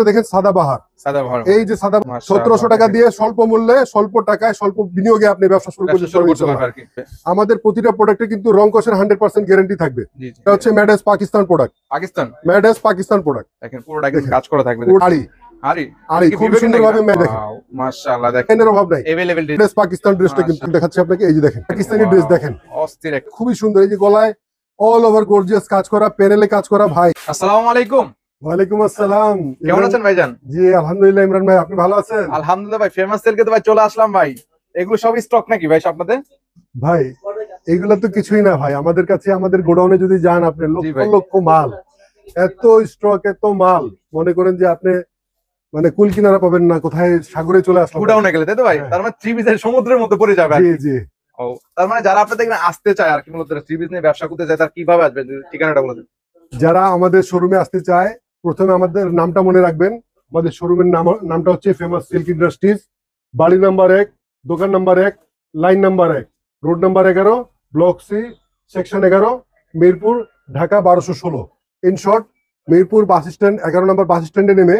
একটা দেখেন সাদাবাহার এই যে সাদা সতেরোশো টাকা দিয়ে স্বল্প মূল্যে স্বল্প টাকায় স্বল্প বিনিয়োগে আপনি ব্যবসা শুরু করতে আমাদের প্রতিটা প্রোডাক্টে কিন্তু রং কষের হান্ড্রেড পার্সেন্ট গ্যারান্টি থাকবে এটা হচ্ছে ম্যাডাস পাকিস্তান প্রোডাক্ট পাকিস্তান ম্যাডাস পাকিস্তান প্রোডাক্ট দেখেন পুরোটা কাজ করা থাকবে আড়ি খুবই সুন্দর এই যে গলায় অল ওভার গোর্জিয়াস কাজ করা প্যানেলে কাজ করা ভাই আসসালামু আলাইকুম ওয়ালাইকুম আসসালাম কেমন আছেন ভাইজান আলহামদুলিল্লাহ ইমরান ভাই আপনি ভালো আছেন ভাই ফেমাস তো ভাই চলে আসলাম ভাই এগুলো স্টক নাকি ভাই আপনাদের ভাই এগুলো তো কিছুই না ভাই আমাদের কাছে আমাদের গোডাউনে যদি যান আপনি লক্ষ লক্ষ মাল এত স্টক এত মাল মনে করেন যে আপনি মানে কুল কিনারা পাবেন না কোথায় সাগরে চলে আসলাম গোডাউনে গেলে তাই তো ভাই হ্যাঁ। তার মানে থ্রি সমুদ্রের মধ্যে পড়ে যাবে জি তার মানে যারা আপনাদের এখানে আসতে চায় আর কি বলতে নিয়ে ব্যবসা করতে চায় তার কিভাবে আসবেন ঠিকানাটা বলে যারা আমাদের শোরুমে আসতে চায় প্রথমে আমাদের নামটা মনে রাখবেন আমাদের শোরুমের নাম নামটা হচ্ছে ফেমাস সিল্ক ইন্ডাস্ট্রিজ বাড়ি নাম্বার এক দোকান নাম্বার এক লাইন নাম্বার এক রোড নাম্বার এগারো ব্লক সি সেকশন এগারো মিরপুর ঢাকা বারোশো ষোলো in short Mirpur bus stand এগারো নম্বর বাস স্ট্যান্ডে নেমে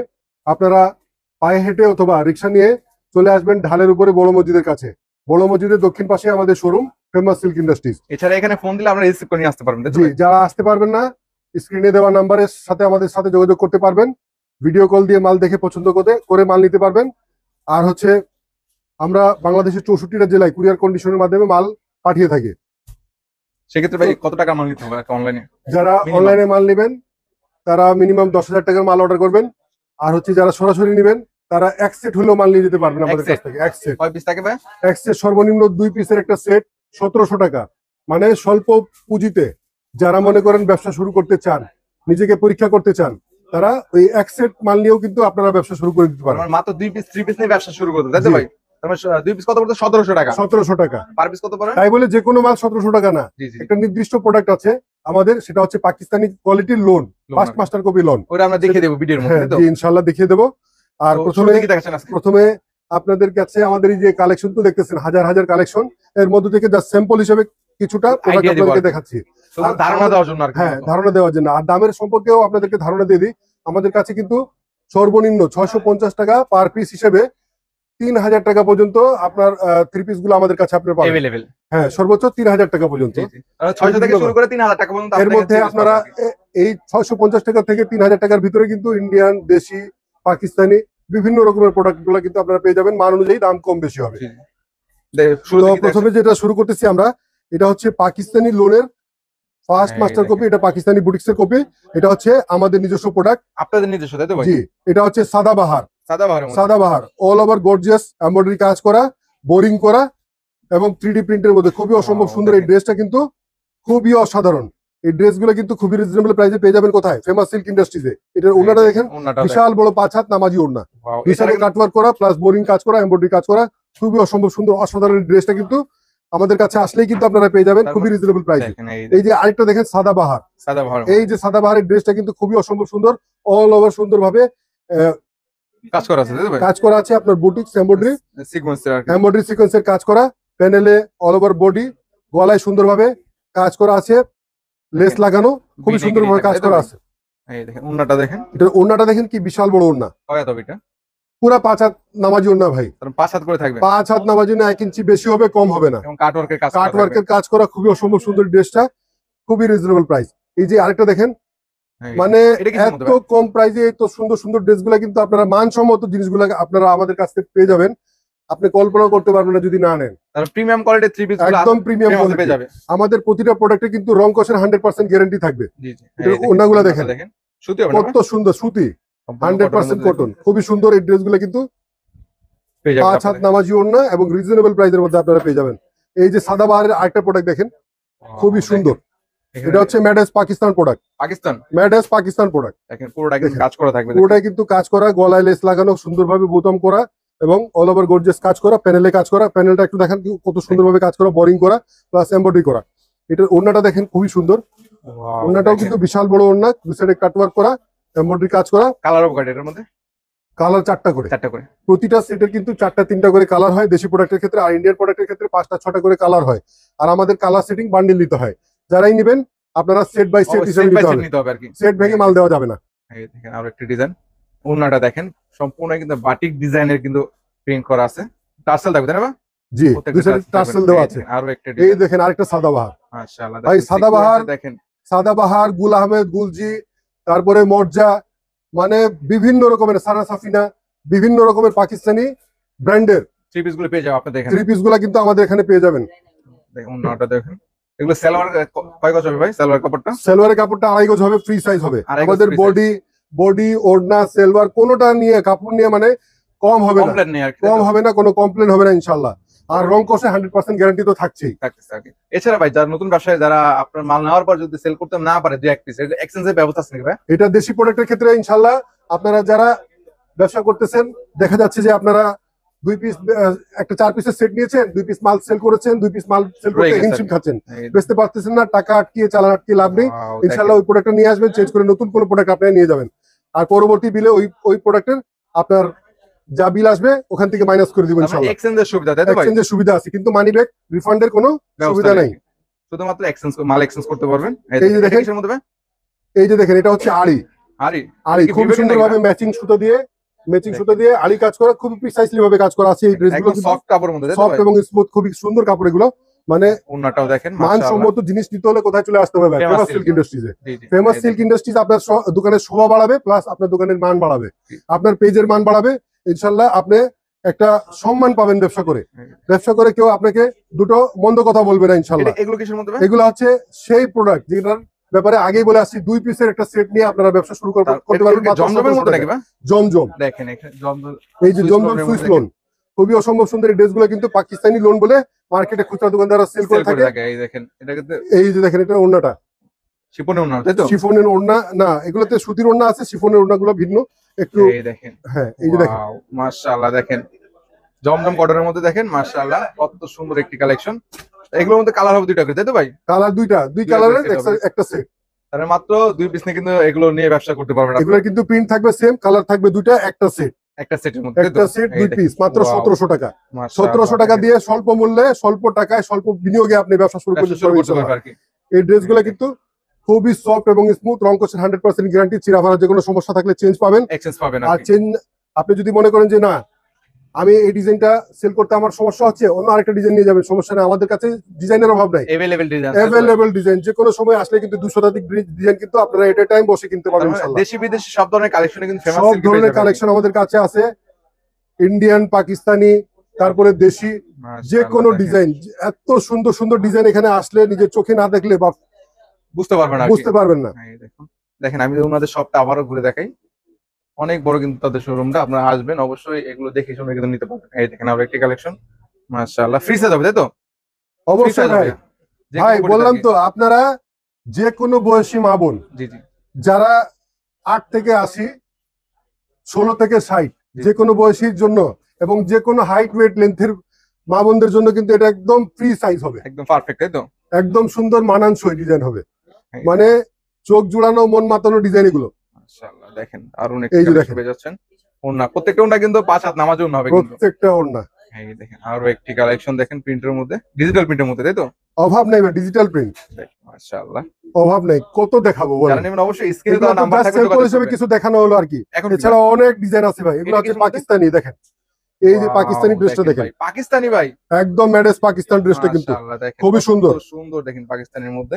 আপনারা পায়ে হেঁটে অথবা রিক্সা নিয়ে চলে আসবেন ঢালের উপরে বড় মসজিদের কাছে বড় মসজিদের দক্ষিণ পাশে আমাদের শোরুম ফেমাস সিল্ক ইন্ডাস্ট্রিজ এছাড়া এখানে ফোন দিলে আমরা রিসিভ করে নিয়ে আসতে পারবেন যারা আসতে পারবেন না স্ক্রিনে দেওয়া নাম্বারের সাথে আমাদের সাথে যোগাযোগ করতে পারবেন ভিডিও কল দিয়ে মাল দেখে পছন্দ করে করে মাল নিতে পারবেন আর হচ্ছে আমরা বাংলাদেশের চৌষট্টিটা জেলায় কুরিয়ার কন্ডিশনের মাধ্যমে মাল পাঠিয়ে থাকি সেক্ষেত্রে ভাই কত টাকা মাল নিতে হবে অনলাইনে যারা অনলাইনে মাল নেবেন তারা মিনিমাম দশ হাজার টাকার মাল অর্ডার করবেন আর হচ্ছে যারা সরাসরি নেবেন তারা এক সেট হলেও মাল নিয়ে যেতে পারবেন আমাদের কাছ থেকে এক সেট পিস থাকে ভাই এক সেট সর্বনিম্ন দুই পিসের একটা সেট সতেরোশো টাকা মানে স্বল্প পুঁজিতে যারা মনে করেন ব্যবসা শুরু করতে চান নিজেকে পরীক্ষা করতে চান তারা ওই এক সেট মাল নিয়েও কিন্তু আপনারা ব্যবসা শুরু করে দিতে পারেন মাত্র দুই পিস থ্রি পিস নিয়ে ব্যবসা শুরু করতে তাই ভাই মানে সতেরোশো টাকা সতেরোশো টাকা মাল সতেরোশো টাকা না একটা নির্দিষ্ট প্রোডাক্ট আছে আমাদের সেটা হচ্ছে পাকিস্তানি কোয়ালিটির লোন মাস্টার কপি লোন আমরা দেবো হ্যাঁ, দেখিয়ে দেবো আর প্রথমে প্রথমে আপনাদের কাছে আমাদের এই যে কালেকশন তো দেখতেছেন হাজার হাজার কালেকশন এর মধ্যে থেকে জাস্ট স্যাম্পল হিসেবে কিছুটা আপনাদেরকে দেখাচ্ছি ধারণা দেওয়ার জন্য হ্যাঁ ধারণা দেওয়ার জন্য আর দামের সম্পর্কেও আপনাদেরকে ধারণা দিয়ে দিই আমাদের কাছে কিন্তু সর্বনিম্ন ছয়শো টাকা পার পিস হিসেবে তিন হাজার টাকা পর্যন্ত আপনার থ্রি পিস গুলো আমাদের কাছে আপনার হ্যাঁ সর্বোচ্চ তিন হাজার টাকা পর্যন্ত এর মধ্যে আপনারা এই ছয়শো পঞ্চাশ টাকা থেকে তিন হাজার টাকার ভিতরে কিন্তু ইন্ডিয়ান দেশি পাকিস্তানি বিভিন্ন রকমের প্রোডাক্ট গুলো কিন্তু আপনারা পেয়ে যাবেন মান অনুযায়ী দাম কম বেশি হবে প্রথমে যেটা শুরু করতেছি আমরা এটা হচ্ছে পাকিস্তানি লোনের ফার্স্ট মাস্টার কপি এটা পাকিস্তানি বুটিক্স এর কপি এটা হচ্ছে আমাদের নিজস্ব প্রোডাক্ট আপনাদের নিজস্ব তাই তো জি এটা হচ্ছে Sadabahar Sadabahar Sadabahar all over gorgeous embroidery কাজ করা বোরিং করা এবং থ্রিডি প্রিন্টের মধ্যে খুবই অসম্ভব সুন্দর এই ড্রেসটা কিন্তু খুবই অসাধারণ এই ড্রেসগুলো কিন্তু খুবই রিজনেবল প্রাইসে পেয়ে যাবেন কোথায় ফেমাস সিল্ক ইন্ডাস্ট্রিতে এটার হ্যাঁ, ওনাটা হ্যাঁ, দেখেন বিশাল বড় পাঁচ হাত নামাজি ওনা বিশাল কাটওয়ার্ক করা প্লাস বোরিং কাজ করা এমব্রয়ডারি কাজ করা খুবই অসম্ভব সুন্দর অসাধারণ ড্রেসটা কিন্তু আমাদের কাছে আসলেই কিন্তু আপনারা পেয়ে যাবেন খুবই রিজনেবল প্রাইস এই যে আরেকটা দেখেন সাদা বাহার এই যে সাদা বাহারের ড্রেসটা কিন্তু খুবই অসম্ভব সুন্দর অল ওভার সুন্দর ভাবে কাজ করা আছে কাজ করা আছে আপনার বুটিক এমব্রয়ডারি এমব্রয়ডারি এর কাজ করা প্যানেলে অল ওভার বডি গলায় সুন্দর ভাবে কাজ করা আছে লেস লাগানো খুবই সুন্দর ভাবে কাজ করা আছে এই দেখেন ওন্নাটা দেখেন এটা ওন্নাটা দেখেন কি বিশাল বড় ওন্না কয় এটা পুরা পাঁচ হাত নামাজ না ভাই পাঁচ হাত করে থাকবে পাঁচ হাত নামাজ না এক ইঞ্চি বেশি হবে কম হবে না কাটওয়ার্কের কাজ কাজ করা খুবই অসম্ভব সুন্দর ড্রেসটা খুবই রিজনেবল প্রাইস এই যে আরেকটা দেখেন হ্যাঁ, মানে এত কম প্রাইসে এত সুন্দর সুন্দর ড্রেসগুলো কিন্তু আপনারা মানসম্মত জিনিসগুলো আপনারা আমাদের কাছ থেকে পেয়ে যাবেন আপনি কল্পনা করতে পারবেন না যদি না নেন একদম প্রিমিয়াম আমাদের প্রতিটা প্রোডাক্টে কিন্তু রং কষের হান্ড্রেড পার্সেন্ট গ্যারান্টি থাকবে ওনাগুলো হ্যাঁ, দেখেন দেখেন কত সুন্দর সুতি হান্ড্রেড পার্সেন্ট কটন খুবই সুন্দর এই ড্রেসগুলো কিন্তু পাঁচ হাত নামাজি ওড়না এবং রিজনেবল প্রাইসের মধ্যে আপনারা পেয়ে যাবেন এই যে সাদা বাহারের আরেকটা প্রোডাক্ট দেখেন খুবই সুন্দর এটা হচ্ছে ম্যাডাস পাকিস্তান প্রোডাক্ট পাকিস্তান ম্যাডাস পাকিস্তান প্রোডাক্ট দেখেন পুরোটা কিন্তু কাজ করা থাকবে পুরোটা কিন্তু কাজ করা গলায় লেস লাগানো সুন্দরভাবে বোতাম করা এবং অল ওভার গর্জেস কাজ করা প্যানেলে কাজ করা প্যানেলটা একটু দেখেন কত সুন্দরভাবে কাজ করা বোরিং করা প্লাস এমব্রয়ডারি করা এটার ওড়নাটা দেখেন খুবই সুন্দর ওড়নাটাও কিন্তু বিশাল বড় ওড়না দু সাইডে কাটওয়ার্ক করা এমব্রয়ডারি কাজ করা কালার অফ গার্ডের মধ্যে কালার চারটা করে চারটা করে প্রতিটা সেটের কিন্তু চারটা তিনটা করে কালার হয় দেশি প্রোডাক্টের ক্ষেত্রে আর ইন্ডিয়ান প্রোডাক্টের ক্ষেত্রে পাঁচটা ছটা করে কালার হয় আর আমাদের কালার সেটিং বান্ডিল নিতে হয় যারাই নেবেন আপনারা সেট বাই সেট হিসেবে নিতে হবে আর কি সেট ভেঙে মাল দেওয়া যাবে না এই দেখেন আর একটা ডিজাইন ওনাটা দেখেন সম্পূর্ণ কিন্তু বাটিক ডিজাইনের কিন্তু প্রিন্ট করা আছে টার্সেল দেখবেন না জি টার্সেল দেওয়া আছে আরো একটা এই দেখেন আরেকটা সাদাবাহার মাশাআল্লাহ ভাই সাদাবাহার দেখেন সাদাবাহার গুল আহমেদ গুলজি তারপরে মর্জা মানে বিভিন্ন রকমের সারা সাফিনা বিভিন্ন রকমের পাকিস্তানি ব্র্যান্ডের থ্রি পিস গুলো পেয়ে যাবেন আপনাদের এখানে থ্রি পিস গুলো কিন্তু আমাদের এখানে পেয়ে যাবেন দেখুন নাটা দেখেন এগুলো সালোয়ার কয় গজ হবে ভাই সালোয়ার কাপড়টা সালোয়ারের কাপড়টা আড়াই গজ হবে ফ্রি সাইজ হবে আমাদের বডি বডি ওড়না সালোয়ার কোনোটা নিয়ে কাপড় নিয়ে মানে কম হবে না কম হবে না কোনো কমপ্লেন হবে না ইনশাআল্লাহ আর রং কষে হান্ড্রেড পার্সেন্ট গ্যারান্টি তো থাকছেই এছাড়া ভাই যারা নতুন ব্যবসায় যারা আপনার মাল নেওয়ার পর যদি সেল করতে না পারে দু এক পিস এক্সচেঞ্জের ব্যবস্থা ভাই এটা দেশি প্রোডাক্টের ক্ষেত্রে ইনশাল্লাহ আপনারা যারা ব্যবসা করতেছেন দেখা যাচ্ছে যে আপনারা দুই পিস একটা চার পিসের সেট নিয়েছেন দুই পিস মাল সেল করেছেন দুই পিস মাল সেল করতে হিমশিম খাচ্ছেন বেচতে পারতেছেন না টাকা আটকিয়ে চালান আটকিয়ে লাভ নেই ইনশাল্লাহ ওই প্রোডাক্টটা নিয়ে আসবেন চেঞ্জ করে নতুন কোনো প্রোডাক্ট আপনারা নিয়ে যাবেন আর পরবর্তী বিলে ওই ওই প্রোডাক্টের আপনার যা বিল আসবে ওখান থেকে মাইনাস করে দিবেন ইনশাআল্লাহ এক্সচেঞ্জের সুবিধা তাই তো ভাই এক্সচেঞ্জের সুবিধা আছে কিন্তু মানি ব্যাক রিফান্ডের কোনো সুবিধা নাই শুধুমাত্র এক্সচেঞ্জ মাল এক্সচেঞ্জ করতে পারবেন এই যে দেখেন এই যে দেখেন এটা হচ্ছে আড়ি আড়ি আড়ি খুব সুন্দরভাবে ম্যাচিং সুতো দিয়ে ম্যাচিং সুতো দিয়ে আড়ি কাজ করা খুব প্রিসাইসলি ভাবে কাজ করা আছে এই ড্রেসগুলো সফট কাপড়ের মধ্যে সফট এবং স্মুথ খুব সুন্দর কাপড় এগুলো মানে ওনাটাও দেখেন মানসম্মত জিনিস নিতে হলে কোথায় চলে আসতে হবে ফেমাস সিল্ক ইন্ডাস্ট্রিজে ফেমাস সিল্ক ইন্ডাস্ট্রিজ আপনার দোকানের শোভা বাড়াবে প্লাস আপনার দোকানের মান বাড়াবে আপনার পেজের মান বাড়াবে ইনশাল্লাহ আপনি একটা সম্মান পাবেন ব্যবসা করে ব্যবসা করে কেউ আপনাকে দুটো মন্দ কথা বলবে না ইনশাল্লাহ এগুলো হচ্ছে সেই প্রোডাক্ট যেটার ব্যাপারে আগেই বলে আসছি দুই পিসের একটা সেট নিয়ে আপনারা ব্যবসা শুরু করতে পারবেন জমজম এই যে জমজম সুইস লোন খুবই অসম্ভব সুন্দর এই ড্রেসগুলো কিন্তু পাকিস্তানি লোন বলে মার্কেটে খুচরা দোকানদাররা সেল করে থাকে এই যে দেখেন এটা ওড়নাটা শিফনের ওড়না শিফনের না এগুলোতে সুতির ওড়না আছে শিফনের গুলো ভিন্ন একটু হ্যাঁ, দেখেন জমজম মধ্যে দেখেন কত সুন্দর একটি কালেকশন এগুলোর মধ্যে কালার দুইটা কালার দুইটা দুই একটা সেট মাত্র দুই পিস নিয়ে কিন্তু এগুলো নিয়ে ব্যবসা করতে পারবেন এগুলো কিন্তু প্রিন্ট থাকবে সেম কালার থাকবে একটা সেট একটা মধ্যে একটা সেট পিস মাত্র টাকা টাকা দিয়ে স্বল্প মূল্যে স্বল্প টাকায় স্বল্প বিনিয়োগে আপনি ব্যবসা শুরু করতে পারবেন এই ড্রেসগুলো কিন্তু খুবই সফট এবং স্মুথ রং কোশের হান্ড্রেড পার্সেন্ট গ্যারান্টি চিরাফারা যে কোনো সমস্যা থাকলে চেঞ্জ পাবেন আর চেঞ্জ আপনি যদি মনে করেন যে না আমি এই ডিজাইনটা সেল করতে আমার সমস্যা হচ্ছে অন্য আরেকটা ডিজাইন নিয়ে যাবেন সমস্যা নেই আমাদের কাছে ডিজাইনের অভাব নাই अवेलेबल ডিজাইন अवेलेबल ডিজাইন যে কোনো সময় আসলে কিন্তু 200 শতাধিক ডিজাইন কিন্তু আপনারা এটা টাইম বসে কিনতে পারবেন ইনশাআল্লাহ দেশি বিদেশি সব ধরনের কালেকশন কিন্তু সব ধরনের কালেকশন আমাদের কাছে আছে ইন্ডিয়ান পাকিস্তানি তারপরে দেশি যে কোনো ডিজাইন এত সুন্দর সুন্দর ডিজাইন এখানে আসলে নিজের চোখে না দেখলে বা বুঝতে পারবেন না বুঝতে পারবেন না দেখুন দেখেন আমি ওনাদের সবটা আবারও ঘুরে দেখাই অনেক বড় কিন্তু তাদের শোরুমটা আপনারা আসবেন অবশ্যই এগুলো দেখে শুনে কিন্তু নিতে পারবেন এই দেখেন আমার একটি কালেকশন মাশাআল্লাহ ফ্রিজে যাবে তাই তো অবশ্যই ভাই ভাই বললাম তো আপনারা যে কোনো বয়সী মা বোন জি জি যারা আট থেকে আশি ষোলো থেকে ষাট যে কোনো বয়সীর জন্য এবং যে কোনো হাইট ওয়েট লেন্থের মা বোনদের জন্য কিন্তু এটা একদম ফ্রি সাইজ হবে একদম পারফেক্ট তাই তো একদম সুন্দর মানানসই ডিজাইন হবে হ্যাঁ। মানে চোখ জুড়ানো মন মাতানো ডিজাইন এগুলো দেখেন আর এই যে যাচ্ছেন ওড়না প্রত্যেকটা ওড়না কিন্তু পাঁচ হাত নামাজ হবে প্রত্যেকটা ওড়না আরো একটি কালেকশন দেখেন প্রিন্টের মধ্যে ডিজিটাল প্রিন্টের মধ্যে অভাব নাই ডিজিটাল প্রিন্ট অভাব নাই কত দেখাবো অবশ্যই কিছু দেখানো হলো আর কি এছাড়া অনেক ডিজাইন আছে ভাই দেখেন এই যে পাকিস্তানি ড্রেসটা পাকিস্তানি ভাই একদম ম্যাডেস পাকিস্তান ড্রেসটা কিন্তু খুবই সুন্দর সুন্দর দেখেন পাকিস্তানের মধ্যে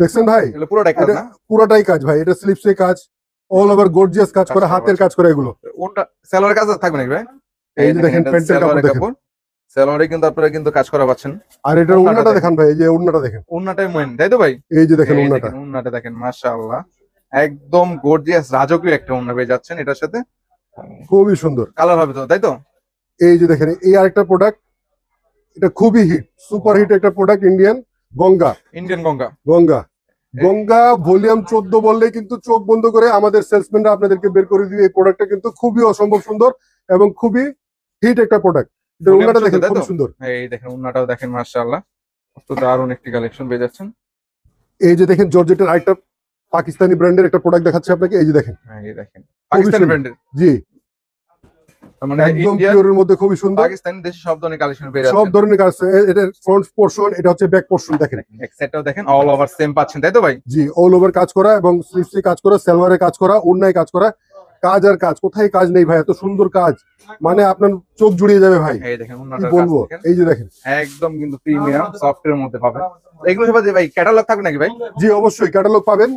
দেখছেন ভাই পুরোটাই কাজ পুরোটাই কাজ ভাই এটা স্লিপসে কাজ অল ওভার গর্জিয়াস কাজ আচ্ছা, করা আচ্ছা। হাতের কাজ করে এগুলো ওটা কাজ থাকবে নাকি ভাই এই যে দেখেন প্যান্টের কাপড় দেখেন কিন্তু কিন্তু কাজ করা পাচ্ছেন আর দেখেন ভাই এই যে দেখেন মেইন তাই তো ভাই এই যে দেখেন দেখেন মাশাআল্লাহ একদম গর্জিয়াস রাজকীয় একটা পেয়ে যাচ্ছেন এটার সাথে খুবই সুন্দর কালার হবে তো তাই তো এই যে দেখেন এই আরেকটা প্রোডাক্ট এটা খুবই হিট সুপার হিট একটা product Indian Ganga Indian Ganga Ganga Ganga volume চোদ্দ বললে কিন্তু চোখ বন্ধ করে আমাদের সেলসম্যানরা আপনাদেরকে বের করে দিবে এই প্রোডাক্টটা কিন্তু খুবই অসম্ভব সুন্দর এবং খুবই হিট একটা প্রোডাক্ট দেখেন সুন্দর এই দেখেন দেখেন একটি কালেকশন পেয়ে যাচ্ছেন এই যে দেখেন জর্জেটের পাকিস্তানি ব্র্যান্ডের একটা প্রোডাক্ট দেখাচ্ছে আপনাকে এই যে দেখেন হ্যাঁ, এই দেখেন পাকিস্তানি ব্র্যান্ডের জি মানে খুবই সুন্দর সব ধরনের এটা হচ্ছে ব্যাক দেখেন দেখেন অল ওভার সেম পাচ্ছেন ভাই জি অল ওভার কাজ করা এবং কাজ করা কাজ করা কাজ করা কাজ আর কাজ কোথায় কাজ নেই ভাই এত সুন্দর কাজ মানে আপনার চোখ জুড়িয়ে যাবে ভাই বলবো এই যে দেখেন একদম কিন্তু থাকবে ভাই জি অবশ্যই ক্যাটালগ পাবেন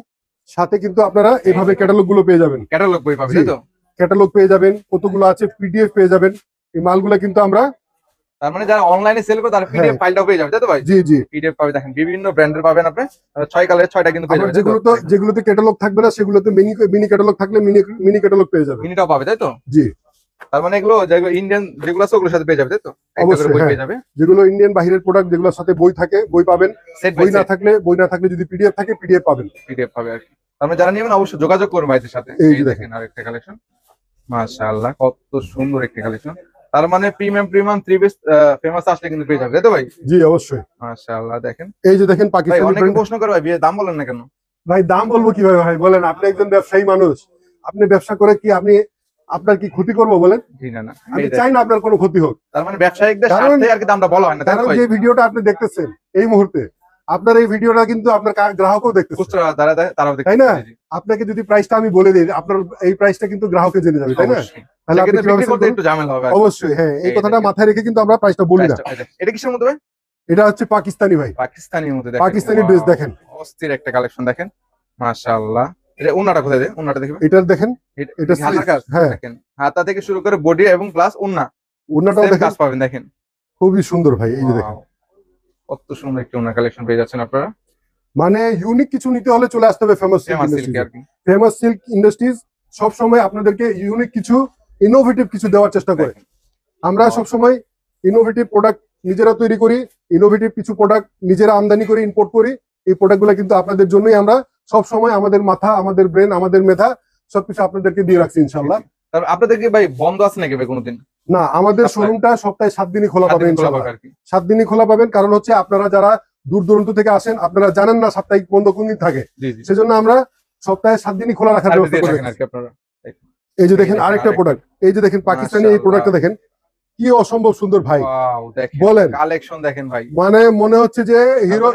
সাথে কিন্তু আপনারা এভাবে ক্যাটালগ গুলো পেয়ে যাবেন ক্যাটালগ বই পাবেন তো ক্যাটালগ পেয়ে যাবেন কতগুলো আছে পিডিএফ পেয়ে যাবেন এই মালগুলো কিন্তু আমরা তার মানে যারা অনলাইনে সেল করে তারা পিডিএফ ফাইলটাও হ্যাঁ। পেয়ে যাবে তাই তো ভাই জি জি পিডিএফ পাবে দেখেন বিভিন্ন ব্র্যান্ডের পাবেন আপনি ছয় কালারের ছয়টা কিন্তু পেয়ে যাবেন যেগুলো তো যেগুলোতে ক্যাটালগ থাকবে না সেগুলোতে মিনি মিনি ক্যাটালগ থাকলে মিনি মিনি ক্যাটালগ পেয়ে যাবে মিনিটাও পাবে তাই তো জি তার মানে এগুলো যেগুলো ইন্ডিয়ান যেগুলো আছে সাথে পেয়ে যাবে তাই তো অবশ্যই বই হ্যাঁ। পেয়ে যাবে যেগুলো ইন্ডিয়ান বাহিরের প্রোডাক্ট যেগুলোর সাথে বই থাকে বই পাবেন বই না থাকলে বই না থাকলে যদি পিডিএফ থাকে পিডিএফ পাবেন পিডিএফ পাবে আর কি তার মানে যারা নেবেন অবশ্যই যোগাযোগ করুন ভাইদের সাথে এই দেখেন আরেকটা কালেকশন মাশাআল্লাহ কত সুন্দর একটি কালেকশন তার মানে premium premium three piece famous আসলে কিন্তু পেয়ে যাবে তাই ভাই জি অবশ্যই মাশাআল্লাহ দেখেন এই যে দেখেন পাকিস্তানি অনেকে প্রশ্ন করে ভাই দাম বলেন না কেন ভাই দাম বলবো কিভাবে ভাই বলেন আপনি একজন ব্যবসায়ী মানুষ আপনি ব্যবসা করে কি আপনি আপনার কি ক্ষতি করবো বলেন না আমি চাই না আপনার কোনো ক্ষতি হোক তার মানে ব্যবসায়িকদের দামটা বলা হয় না কারণ এই ভিডিওটা আপনি দেখতেছেন এই মুহূর্তে আপনার এই ভিডিওটা কিন্তু আপনার গ্রাহকও দেখতে তাই না আপনাকে যদি প্রাইসটা আমি বলে দিই আপনার এই প্রাইসটা কিন্তু গ্রাহকে জেনে যাবে তাই না অবশ্যই হ্যাঁ এই কথাটা মাথায় রেখে কিন্তু আমরা প্রাইসটা বলি না এটা কিসের মধ্যে ভাই এটা হচ্ছে পাকিস্তানি ভাই পাকিস্তানি মধ্যে পাকিস্তানি ড্রেস দেখেন অস্থির একটা কালেকশন দেখেন মাশাআল্লাহ এটা ওনাটা কোথায় ওনাটা দেখবেন এটা দেখেন এটা হ্যাঁ দেখেন হাতা থেকে শুরু করে বডি এবং প্লাস ওনা ওনাটাও দেখেন পাবেন দেখেন খুবই সুন্দর ভাই এই যে দেখেন কত সুন্দর একটি ওনার কালেকশন পেয়ে যাচ্ছেন আপনারা মানে ইউনিক কিছু নিতে হলে চলে আসতে হবে ফেমাস ফেমাস সিল্ক ইন্ডাস্ট্রিজ সবসময় আপনাদেরকে ইউনিক কিছু ইনোভেটিভ কিছু দেওয়ার চেষ্টা করে আমরা সবসময় ইনোভেটিভ প্রোডাক্ট নিজেরা তৈরি করি ইনোভেটিভ কিছু প্রোডাক্ট নিজেরা আমদানি করে ইম্পোর্ট করি এই প্রোডাক্টগুলো কিন্তু আপনাদের জন্যই আমরা সব সময় আমাদের মাথা আমাদের ব্রেন আমাদের মেধা সবকিছু আপনাদেরকে দিয়ে রাখছি ইনশাল্লাহ আপনাদেরকে ভাই বন্ধ আছে নাকি ভাই কোনোদিন না আমাদের আচ্ছা। শোরুমটা সপ্তাহে সাত দিনই খোলা পাবেন সাত দিনই খোলা পাবেন কারণ হচ্ছে আপনারা যারা দূর দূরান্ত থেকে আসেন আপনারা জানেন না সাপ্তাহিক বন্ধ কোন দিন থাকে সেজন্য আমরা সপ্তাহে সাত দিনই খোলা রাখার ব্যবস্থা করি এই যে দেখেন আরেকটা প্রোডাক্ট এই যে দেখেন পাকিস্তানি এই প্রোডাক্টটা দেখেন কি অসম্ভব সুন্দর ভাই বলেন কালেকশন দেখেন ভাই মানে মনে হচ্ছে যে হিরো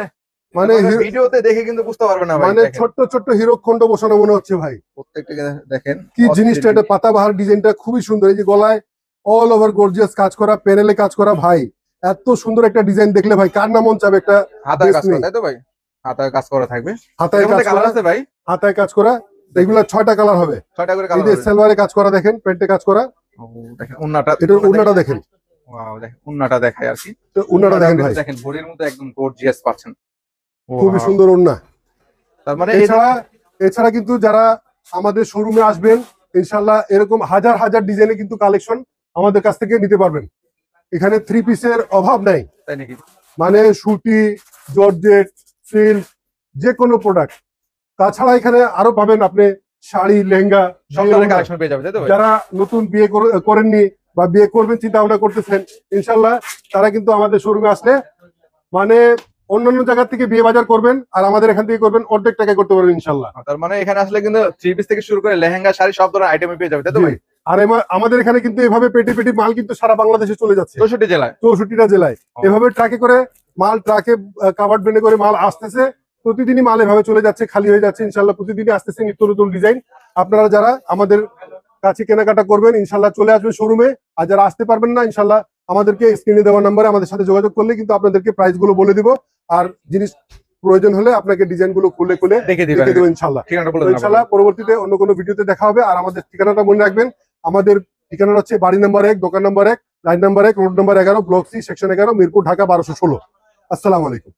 মানে ভিডিওতে দেখে কিন্তু বুঝতে পারবে না মানে ছোট্ট ছোট্ট হিরো খন্ড বসানো মনে হচ্ছে ভাই প্রত্যেকটা দেখেন কি জিনিসটা এটা পাতাবাহার ডিজাইনটা খুবই সুন্দর এই যে গলায় অল ওভার গর্জিয়াস কাজ করা প্যানেলে কাজ করা ভাই এত সুন্দর একটা ডিজাইন দেখলে ভাই কার না মন চাবে একটা হাতায় কাজ করা তাই তো ভাই হাতায় কাজ করা থাকবে হাতায় কাজ করা আছে ভাই হাতায় কাজ করা এগুলা ছয়টা কালার হবে ছয়টা করে কালার এই সালোয়ারে কাজ করা দেখেন প্যান্টে কাজ করা দেখেন উন্নাটা এটা উন্নাটা দেখেন ওয়াও দেখেন উন্নাটা দেখায় আর কি তো উন্নাটা দেখেন ভাই দেখেন ভোরের মতো একদম গর্জিয়াস পাচ্ছেন খুবই সুন্দর উন্না তার মানে এছাড়া এছাড়া কিন্তু যারা আমাদের শোরুমে আসবেন ইনশাআল্লাহ এরকম হাজার হাজার ডিজাইনে কিন্তু কালেকশন আমাদের কাছ থেকে নিতে পারবেন এখানে থ্রি পিসের অভাব নাই মানে সুতি জর্জেট সিল্ক যে কোনো প্রোডাক্ট তাছাড়া এখানে আরো পাবেন আপনি শাড়ি লেহেঙ্গা যারা নতুন বিয়ে করেননি বা বিয়ে করবেন চিন্তা ভাবনা করতেছেন ইনশাল্লাহ তারা কিন্তু আমাদের শোরুমে আসলে মানে অন্যান্য জায়গা থেকে বিয়ে বাজার করবেন আর আমাদের এখান থেকে করবেন অর্ধেক টাকায় করতে পারবেন ইনশাল্লাহ তার মানে এখানে আসলে কিন্তু থ্রি পিস থেকে শুরু করে লেহেঙ্গা শাড়ি সব ধরনের আইটেমই পেয়ে যাবে তাই তো ভাই আর আমাদের এখানে কিন্তু এভাবে পেটি পেটি মাল কিন্তু সারা বাংলাদেশে চলে যাচ্ছে চৌষট্টি জেলায় চৌষট্টিটা জেলায় এভাবে ট্রাকে করে মাল ট্রাকে কাভার বেনে করে মাল আসতেছে প্রতিদিনই মাল এভাবে চলে যাচ্ছে খালি হয়ে যাচ্ছে ইনশাল্লাহ প্রতিদিনই আসতেছে নিত্য নতুন ডিজাইন আপনারা যারা আমাদের কাছে কেনাকাটা করবেন ইনশাল্লাহ চলে আসবেন শোরুমে আর যারা আসতে পারবেন না ইনশাল্লাহ আমাদেরকে স্ক্রিনে দেওয়ার নাম্বারে আমাদের সাথে যোগাযোগ করলে কিন্তু আপনাদেরকে প্রাইস গুলো বলে দিব আর জিনিস প্রয়োজন হলে আপনাকে ডিজাইন গুলো খুলে খুলে দেখে দেবো ইনশাল্লাহ ইনশাল্লাহ পরবর্তীতে অন্য কোনো ভিডিওতে দেখা হবে আর আমাদের ঠিকানাটা মনে রাখবেন আমাদের ঠিকানা হচ্ছে বাড়ি নাম্বার এক দোকান নাম্বার এক লাইন নাম্বার এক রোড নাম্বার এগারো ব্লক সি সেকশন এগারো মিরপুর ঢাকা বারোশো ষোলো আসসালামু আলাইকুম